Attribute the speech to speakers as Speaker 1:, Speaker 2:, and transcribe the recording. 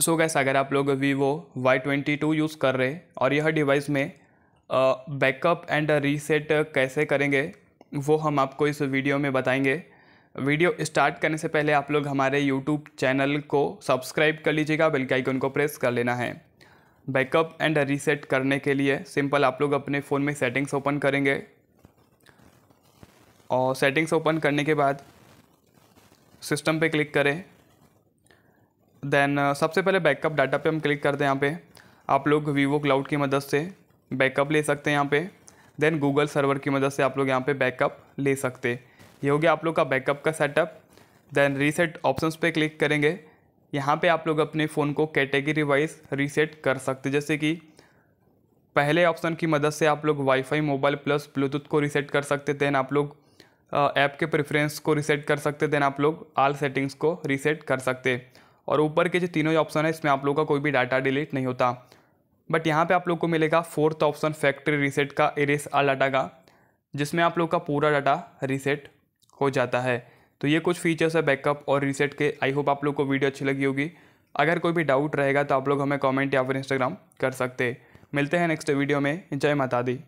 Speaker 1: सो so gas अगर आप लोग Vivo Y twenty two use कर रहे और यह डिवाइस में बैकअप एंड रीसेट कैसे करेंगे वो हम आपको इस वीडियो में बताएंगे वीडियो स्टार्ट करने से पहले आप लोग हमारे यूट्यूब चैनल को सब्सक्राइब कर लीजिएगा बेल के आइकन को प्रेस कर लेना है बैकअप एंड रीसेट करने के लिए सिंपल आप लोग अपने फ़ोन में सेटिंग्स ओपन करेंगे और सेटिंग्स ओपन करने के बाद सिस्टम पे क्लिक करें देन uh, सबसे पहले बैकअप डाटा पे हम क्लिक करते हैं यहाँ पे आप लोग वीवो क्लाउड की मदद से बैकअप ले सकते हैं यहाँ पे देन गूगल सर्वर की मदद से आप लोग यहाँ पे बैकअप ले सकते ये हो गया आप लोग का बैकअप का सेटअप देन रीसेट ऑप्शंस पे क्लिक करेंगे यहाँ पे आप लोग अपने फ़ोन को कैटेगरी वाइज रीसेट कर सकते जैसे कि पहले ऑप्शन की मदद से आप लोग वाईफाई मोबाइल प्लस ब्लूटूथ को रीसेट कर सकते देन आप लोग ऐप uh, के प्रेफरेंस को रीसेट कर सकते देन आप लोग आल सेटिंग्स को रीसेट कर सकते और ऊपर के जो तीनों ही ऑप्शन है इसमें आप लोगों का कोई भी डाटा डिलीट नहीं होता बट यहाँ पे आप लोग को मिलेगा फोर्थ ऑप्शन फैक्ट्री रीसेट का एरेस आल डाटा का जिसमें आप लोग का पूरा डाटा रीसेट हो जाता है तो ये कुछ फीचर्स है बैकअप और रीसेट के आई होप आप लोग को वीडियो अच्छी लगी होगी अगर कोई भी डाउट रहेगा तो आप लोग हमें कॉमेंट या फिर इंस्टाग्राम कर सकते मिलते हैं नेक्स्ट वीडियो में जय माता दी